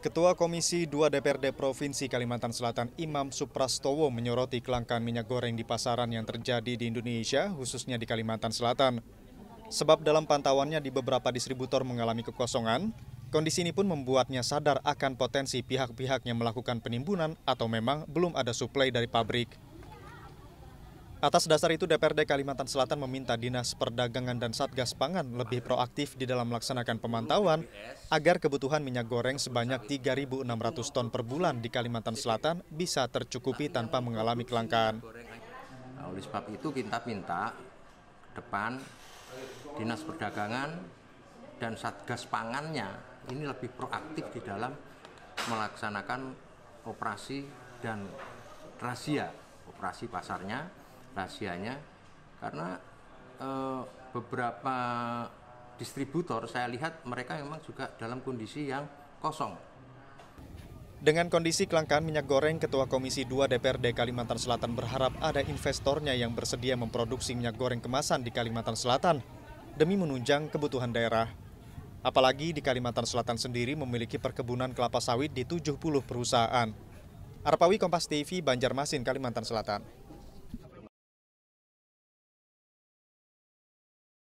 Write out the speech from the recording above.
Ketua Komisi 2 DPRD Provinsi Kalimantan Selatan Imam Suprastowo menyoroti kelangkaan minyak goreng di pasaran yang terjadi di Indonesia, khususnya di Kalimantan Selatan. Sebab dalam pantauannya di beberapa distributor mengalami kekosongan, kondisi ini pun membuatnya sadar akan potensi pihak-pihak yang melakukan penimbunan atau memang belum ada suplai dari pabrik. Atas dasar itu DPRD Kalimantan Selatan meminta Dinas Perdagangan dan Satgas Pangan lebih proaktif di dalam melaksanakan pemantauan agar kebutuhan minyak goreng sebanyak 3.600 ton per bulan di Kalimantan Selatan bisa tercukupi tanpa mengalami kelangkaan. Nah, oleh sebab itu kita minta depan Dinas Perdagangan dan Satgas Pangannya ini lebih proaktif di dalam melaksanakan operasi dan rahasia operasi pasarnya rahasianya karena e, beberapa distributor saya lihat mereka memang juga dalam kondisi yang kosong. Dengan kondisi kelangkaan minyak goreng, Ketua Komisi 2 DPRD Kalimantan Selatan berharap ada investornya yang bersedia memproduksi minyak goreng kemasan di Kalimantan Selatan demi menunjang kebutuhan daerah. Apalagi di Kalimantan Selatan sendiri memiliki perkebunan kelapa sawit di 70 perusahaan. Arpawi Kompas TV, Banjarmasin, Kalimantan Selatan.